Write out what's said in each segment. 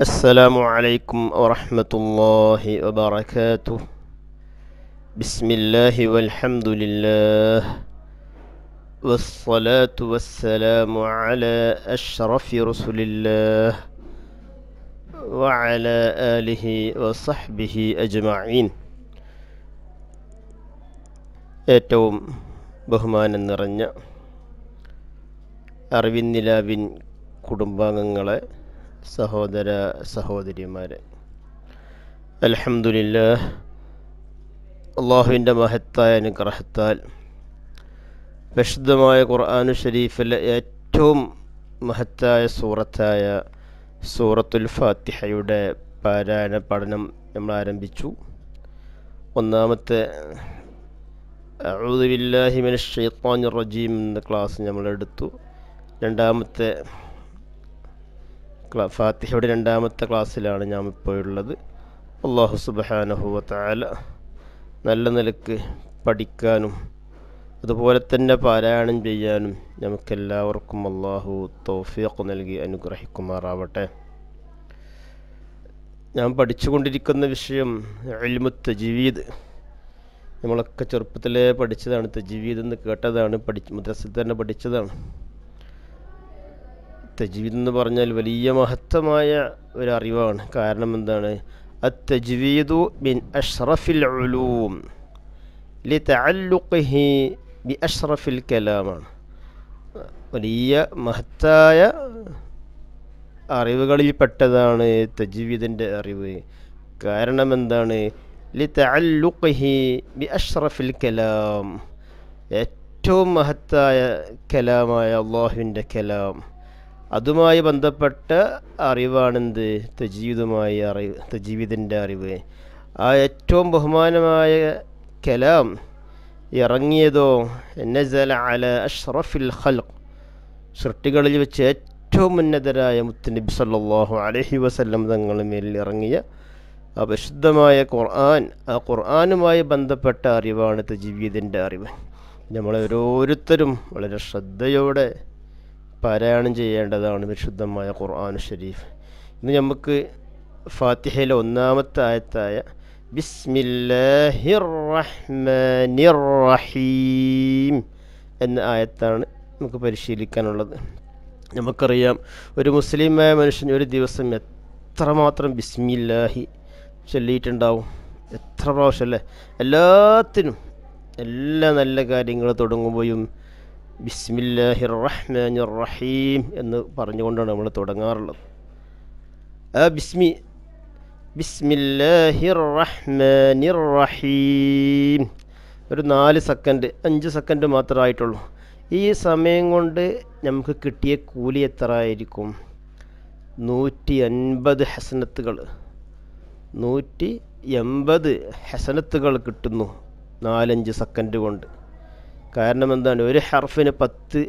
السلام عليكم ورحمة الله وبركاته بسم الله والحمد لله والصلاة والسلام على أشرف رسل الله وعلى آله وصحبه أجمعين ഏറ്റവും ബഹുമാനം നിറഞ്ഞ അറിവിൻ നിലാവിൻ കുടുംബാംഗങ്ങളെ സഹോദര സഹോദരിമാരെ അലഹമുല്ല അള്ളാഹുവിൻ്റെ മഹത്തായ അനുഗ്രഹത്താൽ വിശുദ്ധമായ ഖുർആാനു ഷരീഫിലെ ഏറ്റവും മഹത്തായ സൂറത്തായ സൂറത്തുൽ ഫാത്തിഹയുടെ പാരായണ പഠനം നമ്മൾ ആരംഭിച്ചു ഒന്നാമത്തെ അഴുദുബില്ലാഹിമിൻ ഷെയ്ത്താൻ റജീം എന്ന ക്ലാസ് നമ്മളെടുത്തു രണ്ടാമത്തെ ഫാത്തിഹയുടെ രണ്ടാമത്തെ ക്ലാസ്സിലാണ് ഞാൻ ഇപ്പോൾ ഉള്ളത് അള്ളാഹു സുബാനഹുവല നല്ല നിലക്ക് പഠിക്കാനും അതുപോലെ തന്നെ പാരായണം ചെയ്യാനും നമുക്കെല്ലാവർക്കും അള്ളാഹു തോഫിയൊക്കെ നൽകി അനുഗ്രഹിക്കുമാറാവട്ടെ ഞാൻ പഠിച്ചുകൊണ്ടിരിക്കുന്ന വിഷയം അൽമു തജീവീദ് നമ്മളൊക്കെ ചെറുപ്പത്തിലേ പഠിച്ചതാണ് തജീവീദ് എന്ന് കേട്ടതാണ് പഠി മദ്രസയിൽ തന്നെ പഠിച്ചതാണ് തജ്വീദ് എന്ന് പറഞ്ഞാൽ വലിയ മഹത്തമായ ഒരറിവാണ് കാരണം എന്താണ് അത്തജ്വീദു ബിൻ അഷ്റഫിൽ ഉലൂം ലി തഅല്ലുഖിഹി ബി അഷ്റഫിൽ കലാമാണ് വലിയ മഹത്തായ പെട്ടതാണ് തജ്വീദിൻ്റെ അറിവ് കാരണം എന്താണ് ലി തഅല്ലുഖിഹി ബി അഷ്റഫിൽ കലാം ഏറ്റവും മഹത്തായ കലാമായ അള്ളാഹുവിൻ്റെ കലാം അതുമായി ബന്ധപ്പെട്ട അറിവാണെന്ത് തജീവിതമായ അറിവ് തജീവിതൻ്റെ അറിവ് ആ ഏറ്റവും ബഹുമാനമായ കലാം ഇറങ്ങിയതോ എന്നസല അല അഷ്റഫിൽ ഖൽഖ് സൃഷ്ടികളിൽ വെച്ച് ഏറ്റവും ഉന്നതരായ നബി സല്ലാഹു അലഹി വസല്ലം തങ്ങളുടെ മേലിൽ ഇറങ്ങിയ ആ പരിശുദ്ധമായ ഖുർആൻ ആ ഖുർആനുമായി ബന്ധപ്പെട്ട അറിവാണ് തജീവിതൻ്റെ അറിവ് നമ്മളെ ഓരോരുത്തരും വളരെ ശ്രദ്ധയോടെ പാരായണം ചെയ്യേണ്ടതാണ് വിശുദ്ധമായ ഖുർആൻ ഷരീഫ് ഇന്ന് നമുക്ക് ഫാത്തിഹയിലെ ഒന്നാമത്തെ ആയത്തായ ബിസ്മില്ലാഹിർ റഹ്മാനിർ റഹീം എന്ന ആയത്താണ് നമുക്ക് പരിശീലിക്കാനുള്ളത് നമുക്കറിയാം ഒരു മുസ്ലിമായ മനുഷ്യൻ ഒരു ദിവസം എത്രമാത്രം ബിസ്മില്ലാഹി ചൊല്ലിയിട്ടുണ്ടാവും എത്ര പ്രാവശ്യം അല്ലേ എല്ലാത്തിനും എല്ലാ നല്ല കാര്യങ്ങൾ തുടങ്ങുമ്പോഴും ബിസ്മില്ലാഹിർ റഹ്മാൻ റഹീം എന്ന് പറഞ്ഞുകൊണ്ടാണ് നമ്മൾ തുടങ്ങാറുള്ളത് ആ ബിസ്മി ബിസ്മില്ലാഹിർ റഹ്മാൻ റഹീം ഒരു നാല് സെക്കൻഡ് അഞ്ച് സെക്കൻഡ് മാത്രമായിട്ടുള്ളൂ ആയിട്ടുള്ളൂ ഈ സമയം കൊണ്ട് നമുക്ക് കിട്ടിയ കൂലി എത്ര ആയിരിക്കും നൂറ്റി അൻപത് ഹസനത്തുകൾ നൂറ്റി എൺപത് ഹസനത്തുകൾ കിട്ടുന്നു നാലഞ്ച് സെക്കൻഡ് കൊണ്ട് കാരണം എന്താണ് ഒരു ഹർഫിന് പത്ത്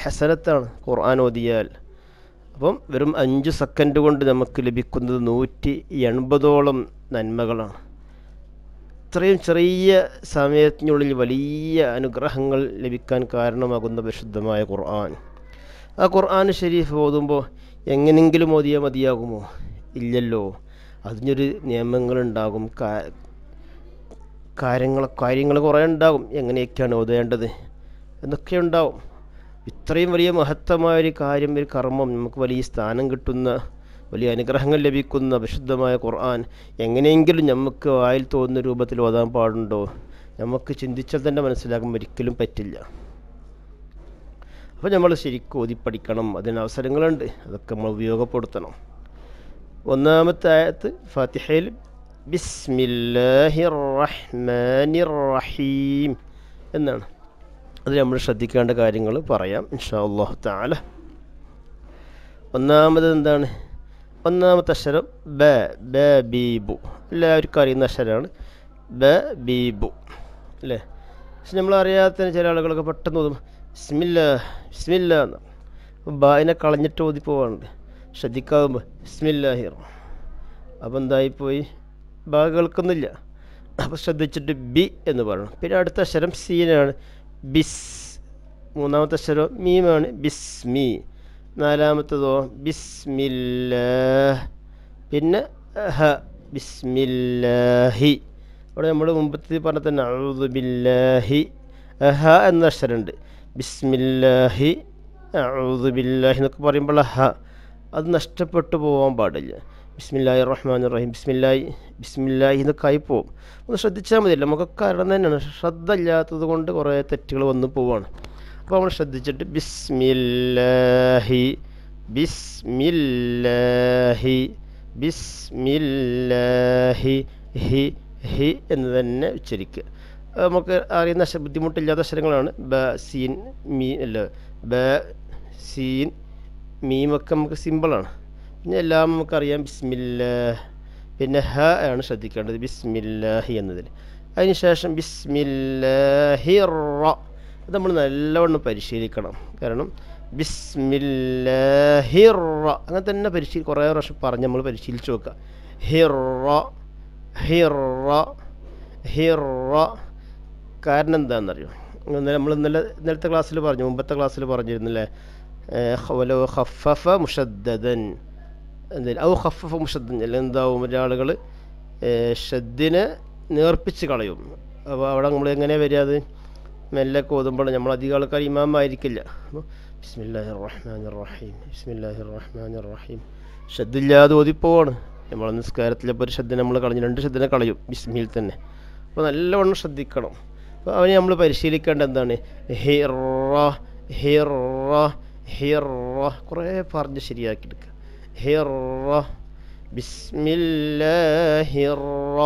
ഹസനത്താണ് ഖുർആൻ ഓതിയാൽ അപ്പം വെറും അഞ്ച് സെക്കൻഡ് കൊണ്ട് നമുക്ക് ലഭിക്കുന്നത് നൂറ്റി എൺപതോളം നന്മകളാണ് ഇത്രയും ചെറിയ സമയത്തിനുള്ളിൽ വലിയ അനുഗ്രഹങ്ങൾ ലഭിക്കാൻ കാരണമാകുന്ന പരിശുദ്ധമായ ഖുർആൻ ആ ഖുർആൻ ഷെരീഫ് ഓതുമ്പോൾ എങ്ങനെങ്കിലും ഓതിയാൽ മതിയാകുമോ ഇല്ലല്ലോ അതിനൊരു നിയമങ്ങളുണ്ടാകും കാര്യങ്ങൾ കാര്യങ്ങൾ കുറേ ഉണ്ടാകും എങ്ങനെയൊക്കെയാണ് ഓതേണ്ടത് എന്നൊക്കെ ഉണ്ടാവും ഇത്രയും വലിയ മഹത്തമായ ഒരു കാര്യം ഒരു കർമ്മം നമുക്ക് വലിയ സ്ഥാനം കിട്ടുന്ന വലിയ അനുഗ്രഹങ്ങൾ ലഭിക്കുന്ന വിശുദ്ധമായ ഖുർആൻ എങ്ങനെയെങ്കിലും നമുക്ക് വായിൽ തോന്നുന്ന രൂപത്തിൽ ഓതാൻ പാടുണ്ടോ നമുക്ക് ചിന്തിച്ചാൽ തന്നെ മനസ്സിലാക്കാൻ ഒരിക്കലും പറ്റില്ല അപ്പോൾ നമ്മൾ ശരിക്കും ഓതി പഠിക്കണം അതിന് അവസരങ്ങളുണ്ട് അതൊക്കെ നമ്മൾ ഉപയോഗപ്പെടുത്തണം ഒന്നാമത്തെ ആയത്ത് ഫാത്തിഹയിൽ ബിസ്മില്ലാഹിർ റഹ്മാനിർ റഹീം എന്നാണ് അത് നമ്മൾ ശ്രദ്ധിക്കേണ്ട കാര്യങ്ങൾ പറയാം ഇൻഷാ അള്ളാഹു താല ഒന്നാമത് എന്താണ് ഒന്നാമത്തെ അക്ഷരം ബ ബ ബീബു എല്ലാവർക്കും അറിയുന്ന അക്ഷരമാണ് ബ ബീബു അല്ലേ പക്ഷെ നമ്മൾ അറിയാത്ത ചില ആളുകളൊക്കെ പെട്ടെന്ന് ഓതും ബിസ്മില്ല ബിസ്മില്ല എന്ന് ബായിനെ കളഞ്ഞിട്ട് ഓതിപ്പോവാണ് ശ്രദ്ധിക്കാവുമ്പോൾ ബിസ്മില്ലാഹിർ അപ്പോൾ എന്തായിപ്പോയി ബാ കേൾക്കുന്നില്ല അപ്പോൾ ശ്രദ്ധിച്ചിട്ട് ബി എന്ന് പറയണം പിന്നെ അടുത്ത അക്ഷരം സീനാണ് ബിസ് മൂന്നാമത്തെ അക്ഷരം മീമാണ് ബിസ്മി നാലാമത്തതോ ബിസ്മില്ല പിന്നെ ഹ ബിസ്മില്ലാഹി ഇവിടെ നമ്മൾ മുമ്പത്തെ പറഞ്ഞ തന്നെ അഴുതുബില്ലാഹി ഹ എന്ന അക്ഷരമുണ്ട് ബിസ്മില്ലാഹി അഴുതുബില്ലാഹി എന്നൊക്കെ പറയുമ്പോൾ ഹ അത് നഷ്ടപ്പെട്ടു പോകാൻ പാടില്ല ബിസ്മില്ലാഹി റഹ്മാൻ റഹീം ബിസ്മില്ലായി ബിസ്മില്ലാഹി എന്നൊക്കെയായി പോകും ഒന്ന് ശ്രദ്ധിച്ചാൽ മതിയല്ല നമുക്ക് കാരണം തന്നെയാണ് ശ്രദ്ധ ഇല്ലാത്തത് കൊണ്ട് കുറേ തെറ്റുകൾ വന്നു പോവാണ് അപ്പോൾ നമ്മൾ ശ്രദ്ധിച്ചിട്ട് ബിസ്മില്ലാഹി ബിസ്മില്ലാഹി ബിസ്മില്ലാഹി ഹി ഹി എന്ന് തന്നെ ഉച്ചരിക്കുക നമുക്ക് അറിയുന്ന ബുദ്ധിമുട്ടില്ലാത്ത അക്ഷരങ്ങളാണ് ബ സീൻ മീ അല്ല ബ സീൻ മീമൊക്കെ നമുക്ക് സിമ്പിളാണ് പിന്നെ എല്ലാം നമുക്കറിയാം ബിസ്മില്ലാ പിന്നെ ഹ ആണ് ശ്രദ്ധിക്കേണ്ടത് ബിസ്മില്ലാഹി എന്നതിൽ അതിനുശേഷം ബിസ്മില്ലാഹി റ അത് നമ്മൾ നല്ലവണ്ണം പരിശീലിക്കണം കാരണം ബിസ്മില്ലാഹി റ അങ്ങനെ തന്നെ പരിശീലി കുറേ പ്രാവശ്യം പറഞ്ഞ് നമ്മൾ പരിശീലിച്ച് നോക്കുക ഹിറ ഹിറ ഹിറ കാരണം എന്താണെന്നറിയോ ഇന്നലെ നമ്മൾ ഇന്നലെ ഇന്നലത്തെ ക്ലാസ്സിൽ പറഞ്ഞു മുമ്പത്തെ ക്ലാസ്സിൽ പറഞ്ഞിരുന്നില്ലേ ഹഫഫ മുഷദ്ദൻ എന്തിന് ഔ ഹഫഫ് മുഷദ്ദിൻ അല്ലെങ്കിൽ എന്താവും ഒരാളുകൾ ഷദ്ദിനെ നേർപ്പിച്ച് കളയും അപ്പോൾ അവിടെ നമ്മൾ എങ്ങനെയാണ് വരിക അത് മെല്ലെ കോതുമ്പോൾ നമ്മൾ അധികം ആൾക്കാർ ഇമാമായിരിക്കില്ല അപ്പോൾ ബിസ്മില്ലാഹി റഹ്മാൻ റഹീം ബിസ്മില്ലാഹി റഹ്മാൻ റഹീം ഷെദ്ദില്ലാതെ ഓതിപ്പോവാണ് നമ്മൾ നിസ്കാരത്തിലിപ്പോൾ ഒരു ഷെദ്ദിനെ നമ്മൾ കളഞ്ഞു രണ്ട് ഷെദ്ദിനെ കളയും ബിസ്മിയിൽ തന്നെ അപ്പോൾ നല്ലവണ്ണം ശ്രദ്ധിക്കണം അപ്പോൾ അവനെ നമ്മൾ പരിശീലിക്കേണ്ട എന്താണ് ഹിറ ഹിറ ഹിറ കുറേ പറഞ്ഞ് ശരിയാക്കി الر بسم الله الر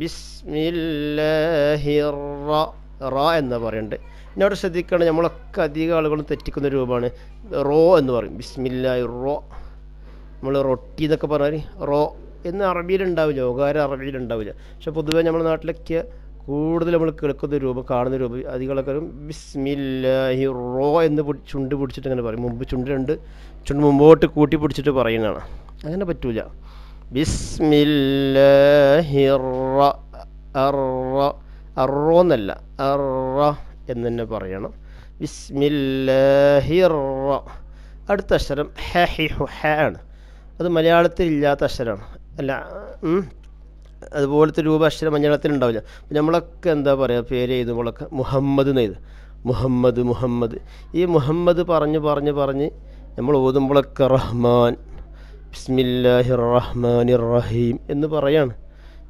بسم الله റ എന്ന് പറയുന്നുണ്ട് പിന്നെ അവിടെ ശ്രദ്ധിക്കണം നമ്മളൊക്കെ അധികം ആളുകളും തെറ്റിക്കുന്ന രൂപമാണ് റോ എന്ന് പറയും ബിസ്മില്ലായി റോ നമ്മൾ റൊട്ടി എന്നൊക്കെ പറഞ്ഞാൽ റോ എന്ന് അറബിയിലുണ്ടാവില്ല ഓകാര അറബിയിലുണ്ടാവില്ല പക്ഷെ പൊതുവേ നമ്മുടെ നാട്ടിലൊക്കെ കൂടുതൽ നമ്മൾ കേൾക്കുന്ന രൂപം കാണുന്ന രൂപം അധികം ബിസ്മില്ലാഹി റോ എന്ന് ചുണ്ട് പിടിച്ചിട്ട് അങ്ങനെ പറയും മുമ്പ് ചുണ്ട് രണ്ട് ചുണ്ട് മുമ്പോട്ട് കൂട്ടി പിടിച്ചിട്ട് പറയുന്നതാണ് അങ്ങനെ പറ്റൂല ബിസ്മില്ലാഹി അറോ എന്നല്ല അറ എന്ന് തന്നെ പറയണം ബിസ്മില്ലാഹിറ അടുത്ത അക്ഷരം ഹെ ഹി ഹ ആണ് അത് മലയാളത്തിൽ ഇല്ലാത്ത അക്ഷരമാണ് അല്ല അതുപോലത്തെ രൂപ അക്ഷരം ഉണ്ടാവില്ല അപ്പം നമ്മളൊക്കെ എന്താ പറയുക പേര് എഴുതുമ്പോഴൊക്കെ മുഹമ്മദ് എന്ന് മുഹമ്മദ് മുഹമ്മദ് ഈ മുഹമ്മദ് പറഞ്ഞ് പറഞ്ഞ് പറഞ്ഞ് നമ്മൾ ഓതുമ്പോഴൊക്കെ റഹ്മാൻ ബിസ്മില്ലാഹി റഹ്മാൻ റഹീം എന്ന് പറയാണ്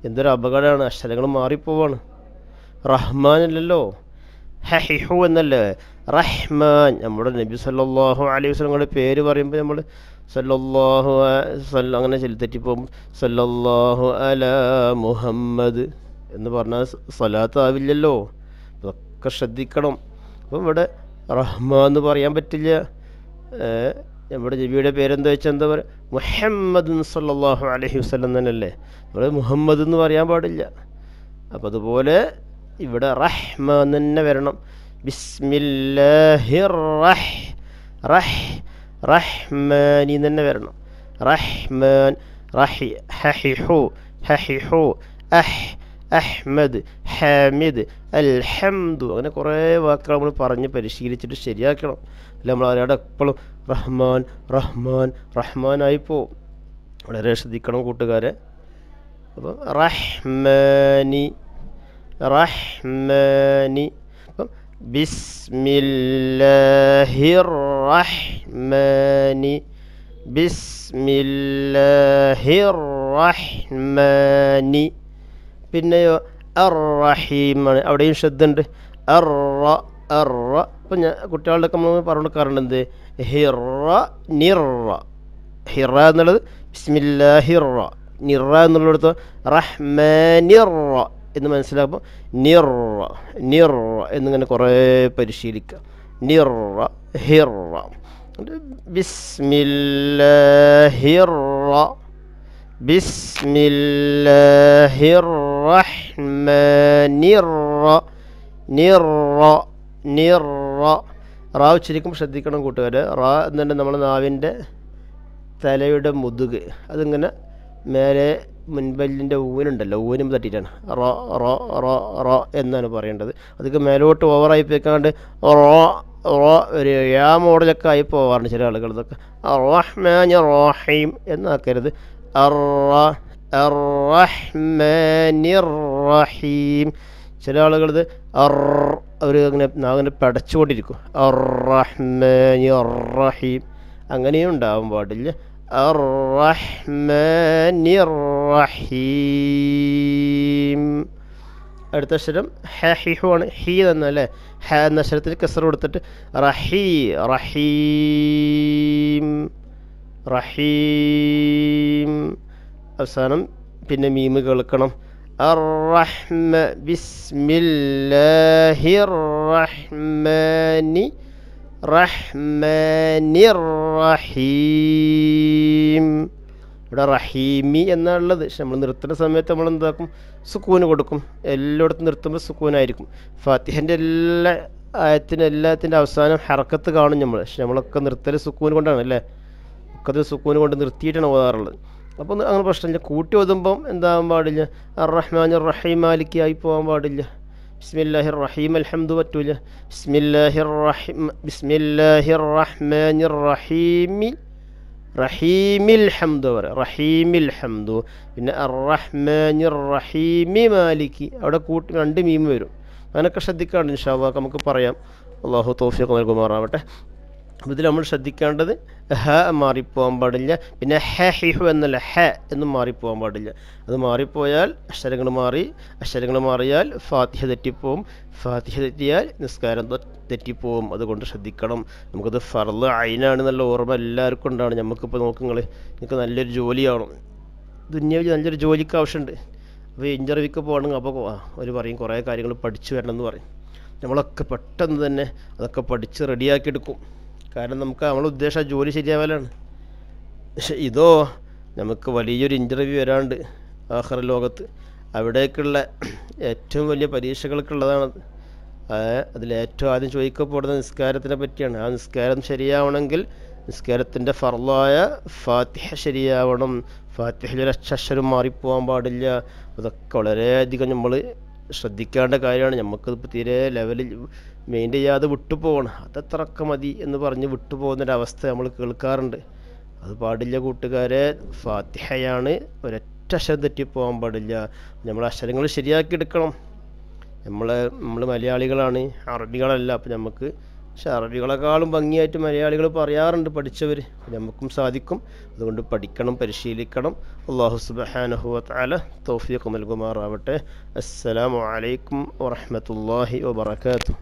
എന്തൊരു അപകടമാണ് അക്ഷരങ്ങൾ മാറിപ്പോവാണ് റഹ്മാൻ അല്ലല്ലോ ഹെഹു എന്നല്ലേ റഹ്മാൻ നമ്മുടെ നബി സല്ലാഹു അലൈഹി വസ്ലങ്ങളുടെ പേര് പറയുമ്പോൾ നമ്മൾ സല്ലല്ലാഹു അങ്ങനെ പോകും സല്ലല്ലാഹു അല മുഹമ്മദ് എന്ന് പറഞ്ഞാൽ സലാത്ത് ആവില്ലല്ലോ അതൊക്കെ ശ്രദ്ധിക്കണം അപ്പം ഇവിടെ റഹ്മാ എന്ന് പറയാൻ പറ്റില്ല നമ്മുടെ ജബിയുടെ പേരെന്താ വെച്ചാൽ എന്താ പറയുക മുഹമ്മദ് സല്ലാഹു അലഹി വസ്ലം തന്നെയല്ലേ ഇവിടെ മുഹമ്മദ് എന്ന് പറയാൻ പാടില്ല അപ്പം അതുപോലെ ഇവിടെ റഹ്മ തന്നെ വരണം ബിസ്മില്ലാഹിർ റഹ് റഹ് റഹ്മാനി എന്ന് തന്നെ വരണം റഹ്മാൻ റഹി ഹഹിഹു ഹഹിഹു അഹ് അഹ്മദ് ഹാമിദ് അൽഹംദു അങ്ങനെ കുറേ വാക്കുകൾ നമ്മൾ പറഞ്ഞ് പരിശീലിച്ചിട്ട് ശരിയാക്കണം അല്ല നമ്മൾ അവരോട് എപ്പോഴും റഹ്മാൻ റഹ്മാൻ റഹ്മാനായി പോവും വളരെ ശ്രദ്ധിക്കണം കൂട്ടുകാരെ അപ്പം റഹ്മാനി റഹ്മാനി അപ്പം ബിസ്മില്ലാഹിർ الرحمن بسم الله الرحمن പിന്നെയോ അറഹീമാണ് അവിടെയും ശ്രദ്ധയുണ്ട് അറ അറ ഇപ്പം ഞാൻ കുട്ടികളുടെ ഒക്കെ നമ്മൾ പറഞ്ഞു കൊടുക്കാറുണ്ട് എന്ത് ഹിറ നിറ ഹിറ എന്നുള്ളത് ബിസ്മില്ല ഹിറ നിറ എന്നുള്ളിടത്ത് റഹ്മാനിറ എന്ന് മനസ്സിലാക്കുമ്പോൾ നിറ നിറ എന്നിങ്ങനെ കുറേ പരിശീലിക്കുക നിറ ഹിറ ബിസ്മില്ലാഹിറ ബിസ്മില്ലാഹിറഹ്മാനിറ നിറ നിറ റാ ഉച്ചരിക്കും ശ്രദ്ധിക്കണം കൂട്ടുകാർ റാ എന്നുണ്ടെങ്കിൽ നമ്മൾ നാവിൻ്റെ തലയുടെ മുതുക് അതിങ്ങനെ മേലെ മുൻപല്ലിൻ്റെ ഊനുണ്ടല്ലോ ഊനും തട്ടിയിട്ടാണ് റോ റോ റോ റോ എന്നാണ് പറയേണ്ടത് അതൊക്കെ മേലോട്ട് ഓവറായി പോയിക്കാണ്ട് റോ റോ ഒരു യാ മോഡലൊക്കെ ആയി പോവാറുണ്ട് ചില ആളുകൾ ഇതൊക്കെ റഹ്മാൻ റോഹീം എന്നാക്കരുത് റഹീം ചില ആളുകൾ ഇത് അവർ അങ്ങനെ നാഗനെ പടച്ചുകൊണ്ടിരിക്കും റഹ്മാൻ റഹീം അങ്ങനെയും ഉണ്ടാവാൻ പാടില്ല الرحمن الرحيم അടുത്ത അക്ഷരം ഹ ഹിഹു ആണ് ഹി തന്നെ അല്ലേ ഹ എന്ന അക്ഷരത്തിൽ കെസർ കൊടുത്തിട്ട് റഹീ റഹീം റഹീം അവസാനം പിന്നെ മീമ് കേൾക്കണം الرحمن بسم الله റഹ്മാനിർ റഹീം ഇവിടെ റഹീമി എന്നുള്ളത് പക്ഷെ നമ്മൾ നിർത്തുന്ന സമയത്ത് നമ്മൾ എന്താക്കും സുക്കൂന് കൊടുക്കും എല്ലായിടത്തും നിർത്തുമ്പോൾ സുക്കൂനായിരിക്കും ഫാത്തിഹൻ്റെ എല്ലാ ആയത്തിൻ്റെ എല്ലാത്തിൻ്റെ അവസാനം ഹറക്കത്ത് കാണും നമ്മൾ പക്ഷെ നമ്മളൊക്കെ നിർത്തൽ സുക്കൂന് കൊണ്ടാണ് അല്ലേ ഒക്കെ സുക്കൂന് കൊണ്ട് നിർത്തിയിട്ടാണ് ഓതാറുള്ളത് അപ്പോൾ അങ്ങനെ പ്രശ്നമില്ല കൂട്ടി ഓതുമ്പം എന്താകാൻ പാടില്ല റഹ്മാൻ റഹീം മാലിക്കായി പോകാൻ പാടില്ല بسم الله الرحيم الحمد والتولى بسم الله الرحيم بسم الله الرحمن الرحيم رحيم الحمد رحيم الحمد പിന്നെ الرحمن الرحيم മാലിക് അവിടെ കൂട്ടി രണ്ട് മീം വരും അങ്ങനെയൊക്കെ ശ്രദ്ധിക്കാണ്ട് ഇൻഷാ നമുക്ക് പറയാം അള്ളാഹു തോഫിയൊക്കെ നൽകുമാറാവട്ടെ ഇതിൽ നമ്മൾ ശ്രദ്ധിക്കേണ്ടത് ഹ മാറിപ്പോകാൻ പാടില്ല പിന്നെ ഹ ഹിഹു എന്നല്ല ഹ എന്നും മാറിപ്പോകാൻ പാടില്ല അത് മാറിപ്പോയാൽ അക്ഷരങ്ങൾ മാറി അക്ഷരങ്ങൾ മാറിയാൽ ഫാത്തിഹ തെറ്റിപ്പോവും ഫാത്തിഹ തെറ്റിയാൽ നിസ്കാരം തെറ്റിപ്പോവും അതുകൊണ്ട് ശ്രദ്ധിക്കണം നമുക്കത് ഫർള് അയിനാണ് നല്ല ഓർമ്മ എല്ലാവർക്കും ഉണ്ടാണ് നമുക്കിപ്പോൾ നോക്കുങ്ങൾ നിങ്ങൾക്ക് നല്ലൊരു ജോലിയാണ് ദുന്യാവിൽ നല്ലൊരു ജോലിക്ക് ആവശ്യമുണ്ട് അപ്പോൾ ഇൻ്റർവ്യൂക്ക് പോകണമെങ്കിൽ അപ്പോൾ അവർ പറയും കുറേ കാര്യങ്ങൾ പഠിച്ചു വരണം എന്ന് പറയും നമ്മളൊക്കെ പെട്ടെന്ന് തന്നെ അതൊക്കെ പഠിച്ച് റെഡിയാക്കി എടുക്കും കാരണം നമുക്ക് നമ്മളെ ഉദ്ദേശം ജോലി ശരിയാവലാണ് പക്ഷേ ഇതോ നമുക്ക് വലിയൊരു ഇൻ്റർവ്യൂ വരാണ്ട് ആഹ്റ ലോകത്ത് അവിടേക്കുള്ള ഏറ്റവും വലിയ പരീക്ഷകൾക്കുള്ളതാണത് അതിലേറ്റവും ആദ്യം ചോദിക്കപ്പെടുന്ന നിസ്കാരത്തിനെ പറ്റിയാണ് ആ നിസ്കാരം ശരിയാവണമെങ്കിൽ നിസ്കാരത്തിൻ്റെ ഫർളായ ഫാത്തിഹ ശരിയാവണം ഫാത്തിഹയിൽ അക്ഷരം മാറിപ്പോകാൻ പാടില്ല അതൊക്കെ വളരെയധികം നമ്മൾ ശ്രദ്ധിക്കേണ്ട കാര്യമാണ് നമുക്കതിപ്പോൾ തീരെ ലെവലിൽ മെയിൻ ചെയ്യാതെ വിട്ടുപോകണം അതത്രക്ക മതി എന്ന് പറഞ്ഞ് വിട്ടുപോകുന്നൊരവസ്ഥ നമ്മൾ കേൾക്കാറുണ്ട് അത് പാടില്ല കൂട്ടുകാരെ ഫാത്തിഹയാണ് ഒരൊറ്റ അക്ഷരം തെറ്റിപ്പോകാൻ പാടില്ല നമ്മൾ അക്ഷരങ്ങൾ ശരിയാക്കി എടുക്കണം നമ്മൾ നമ്മൾ മലയാളികളാണ് അറബികളല്ല അപ്പം നമുക്ക് പക്ഷെ അറബികളെക്കാളും ഭംഗിയായിട്ട് മലയാളികൾ പറയാറുണ്ട് പഠിച്ചവർ നമുക്കും സാധിക്കും അതുകൊണ്ട് പഠിക്കണം പരിശീലിക്കണം അള്ളാഹു സുബാനഹുഅല തോഫിയൊക്കെ അസ്സാം വലൈക്കും വാഹമത്തല്ലാഹി വാത്തു